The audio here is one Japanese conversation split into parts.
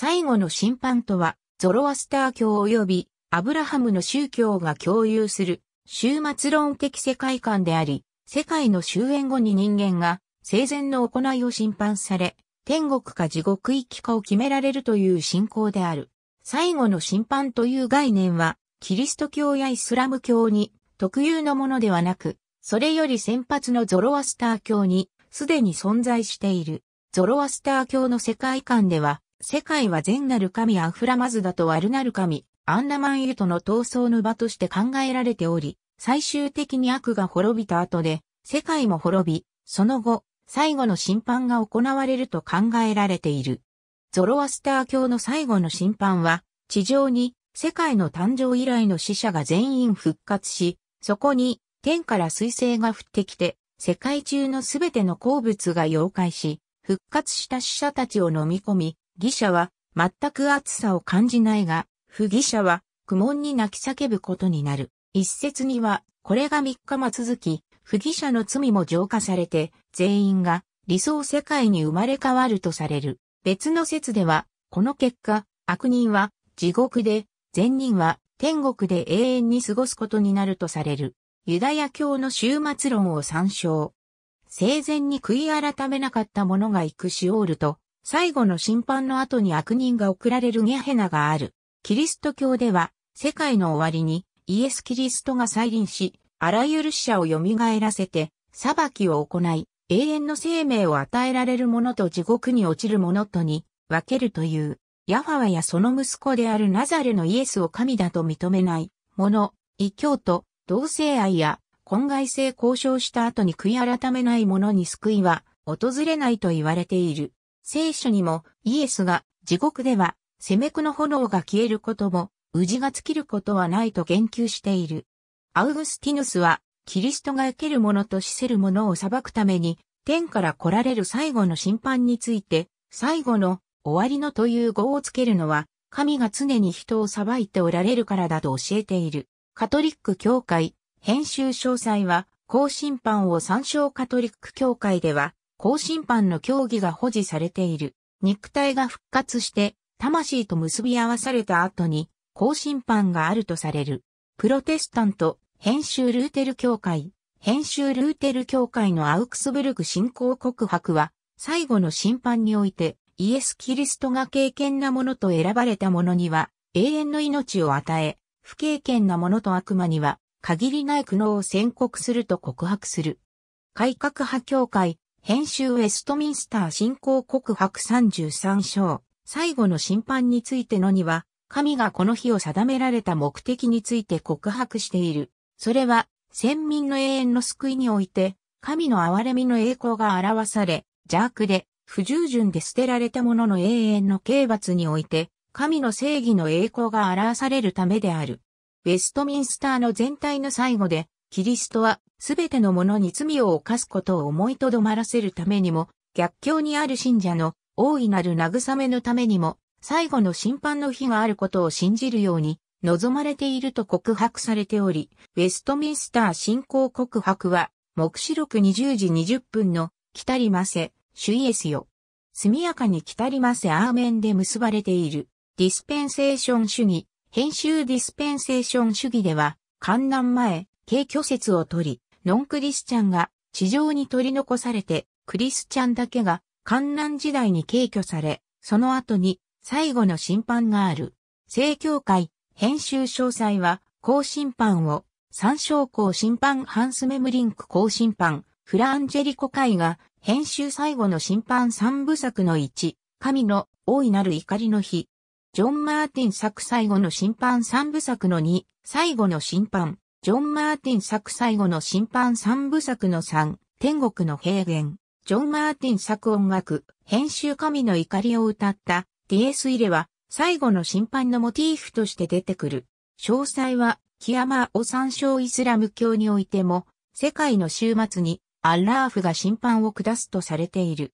最後の審判とは、ゾロアスター教及びアブラハムの宗教が共有する終末論的世界観であり、世界の終焉後に人間が生前の行いを審判され、天国か地獄行きかを決められるという信仰である。最後の審判という概念は、キリスト教やイスラム教に特有のものではなく、それより先発のゾロアスター教にすでに存在している。ゾロアスター教の世界観では、世界は善なる神アフラマズダと悪なる神、アンダマンユとの闘争の場として考えられており、最終的に悪が滅びた後で、世界も滅び、その後、最後の審判が行われると考えられている。ゾロアスター教の最後の審判は、地上に世界の誕生以来の死者が全員復活し、そこに天から彗星が降ってきて、世界中のすべての鉱物が溶解し、復活した死者たちを飲み込み、義者は全く暑さを感じないが、不義者は苦悶に泣き叫ぶことになる。一説には、これが三日間続き、不義者の罪も浄化されて、全員が理想世界に生まれ変わるとされる。別の説では、この結果、悪人は地獄で、善人は天国で永遠に過ごすことになるとされる。ユダヤ教の終末論を参照。生前に悔い改めなかった者が行くシオールと最後の審判の後に悪人が送られるゲヘナがある。キリスト教では、世界の終わりにイエス・キリストが再臨し、あらゆる死者を蘇らせて、裁きを行い、永遠の生命を与えられる者と地獄に落ちる者とに分けるという、ヤファワやその息子であるナザレのイエスを神だと認めない者、異教徒、同性愛や婚外性交渉した後に悔い改めない者に救いは訪れないと言われている。聖書にもイエスが地獄では、セめくの炎が消えることも、じが尽きることはないと言及している。アウグスティヌスは、キリストが受けるものと死せるものを裁くために、天から来られる最後の審判について、最後の終わりのという語をつけるのは、神が常に人を裁いておられるからだと教えている。カトリック教会、編集詳細は、高審判を参照カトリック教会では、高審判の協議が保持されている。肉体が復活して、魂と結び合わされた後に、高審判があるとされる。プロテスタント、編集ルーテル教会、編集ルーテル教会のアウクスブルク信仰告白は、最後の審判において、イエス・キリストが敬虔なものと選ばれた者には、永遠の命を与え、不敬虔な者と悪魔には、限りない苦悩を宣告すると告白する。改革派教会、編集ウェストミンスター信仰告白33章、最後の審判についてのには、神がこの日を定められた目的について告白している。それは、先民の永遠の救いにおいて、神の憐れみの栄光が表され、邪悪で、不従順で捨てられた者の永遠の刑罰において、神の正義の栄光が表されるためである。ウェストミンスターの全体の最後で、キリストは、すべての者に罪を犯すことを思いとどまらせるためにも、逆境にある信者の大いなる慰めのためにも、最後の審判の日があることを信じるように、望まれていると告白されており、ウェストミンスター信仰告白は、目視録20時20分の、来たりませ、主イエスよ。速やかに来たりませアーメンで結ばれている、ディスペンセーション主義、編集ディスペンセーション主義では、観覧前、軽挙説を取り、ノンクリスチャンが地上に取り残されて、クリスチャンだけが観覧時代に軽挙され、その後に最後の審判がある。聖教会、編集詳細は、高審判を、参照校審判ハンスメムリンク高審判、フランジェリコ会が、編集最後の審判三部作の一、神の大いなる怒りの日。ジョン・マーティン作最後の審判三部作の二、最後の審判。ジョン・マーティン作最後の審判三部作の三、天国の平原。ジョン・マーティン作音楽、編集神の怒りを歌った、ディエスイレは、最後の審判のモチーフとして出てくる。詳細は、キアマーを参照イスラム教においても、世界の終末に、アッラーフが審判を下すとされている。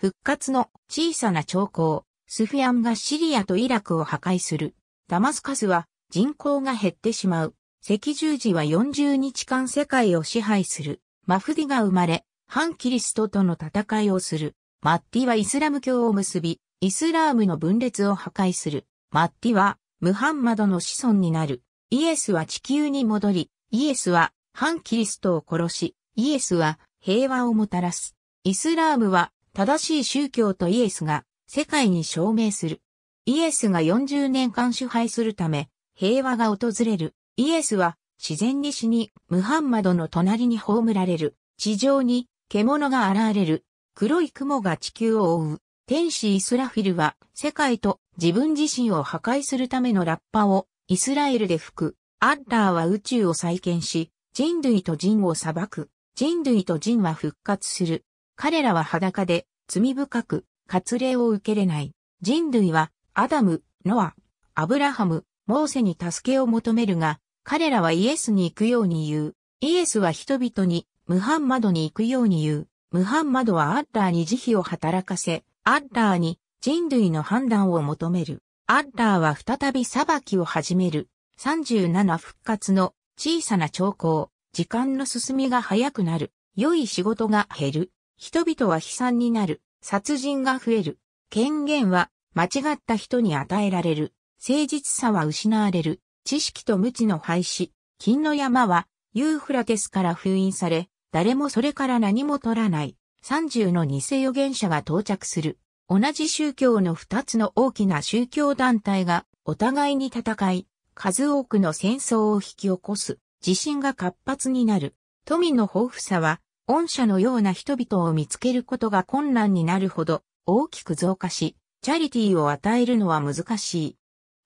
復活の小さな兆候、スフィアンがシリアとイラクを破壊する。ダマスカスは人口が減ってしまう。赤十字は40日間世界を支配する。マフディが生まれ、反キリストとの戦いをする。マッティはイスラム教を結び、イスラームの分裂を破壊する。マッティは、ムハンマドの子孫になる。イエスは地球に戻り、イエスは、反キリストを殺し、イエスは、平和をもたらす。イスラームは、正しい宗教とイエスが、世界に証明する。イエスが40年間支配するため、平和が訪れる。イエスは自然に死に、ムハンマドの隣に葬られる。地上に獣が現れる。黒い雲が地球を覆う。天使イスラフィルは世界と自分自身を破壊するためのラッパをイスラエルで吹く。アッラーは宇宙を再建し、人類と人を裁く。人類と人は復活する。彼らは裸で罪深く割礼を受けれない。人類はアダム、ノア、アブラハム、モーセに助けを求めるが、彼らはイエスに行くように言う。イエスは人々に、ムハンマドに行くように言う。ムハンマドはアッラーに慈悲を働かせ、アッラーに人類の判断を求める。アッラーは再び裁きを始める。37復活の小さな兆候。時間の進みが早くなる。良い仕事が減る。人々は悲惨になる。殺人が増える。権限は間違った人に与えられる。誠実さは失われる。知識と無知の廃止、金の山は、ユーフラテスから封印され、誰もそれから何も取らない、30の偽預言者が到着する。同じ宗教の2つの大きな宗教団体が、お互いに戦い、数多くの戦争を引き起こす。地震が活発になる。富の豊富さは、御社のような人々を見つけることが困難になるほど大きく増加し、チャリティーを与えるのは難しい。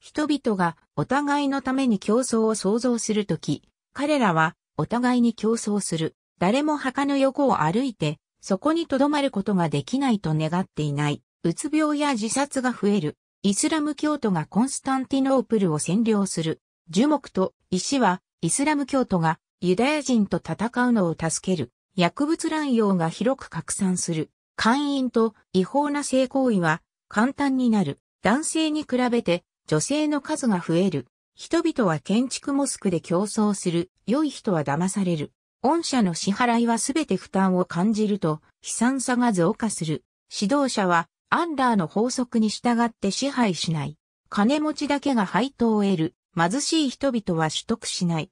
人々がお互いのために競争を創造するとき、彼らはお互いに競争する。誰も墓の横を歩いて、そこに留まることができないと願っていない。うつ病や自殺が増える。イスラム教徒がコンスタンティノープルを占領する。樹木と石はイスラム教徒がユダヤ人と戦うのを助ける。薬物乱用が広く拡散する。会員と違法な性行為は簡単になる。男性に比べて女性の数が増える。人々は建築モスクで競争する。良い人は騙される。御社の支払いはすべて負担を感じると、悲惨さが増加する。指導者は、アンダーの法則に従って支配しない。金持ちだけが配当を得る。貧しい人々は取得しない。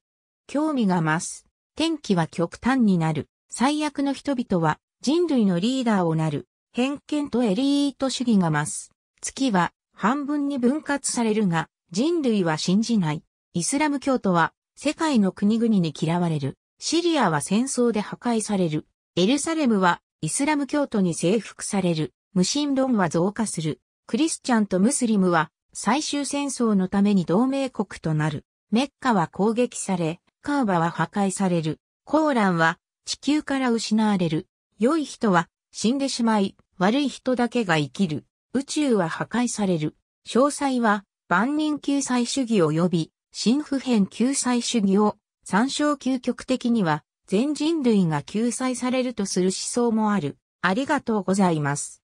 興味が増す。天気は極端になる。最悪の人々は人類のリーダーをなる。偏見とエリート主義が増す。月は半分に分割されるが、人類は信じない。イスラム教徒は世界の国々に嫌われる。シリアは戦争で破壊される。エルサレムはイスラム教徒に征服される。無神論は増加する。クリスチャンとムスリムは最終戦争のために同盟国となる。メッカは攻撃され、カーバは破壊される。コーランは地球から失われる。良い人は死んでしまい、悪い人だけが生きる。宇宙は破壊される。詳細は万人救済主義及び新普遍救済主義を参照究極的には全人類が救済されるとする思想もある。ありがとうございます。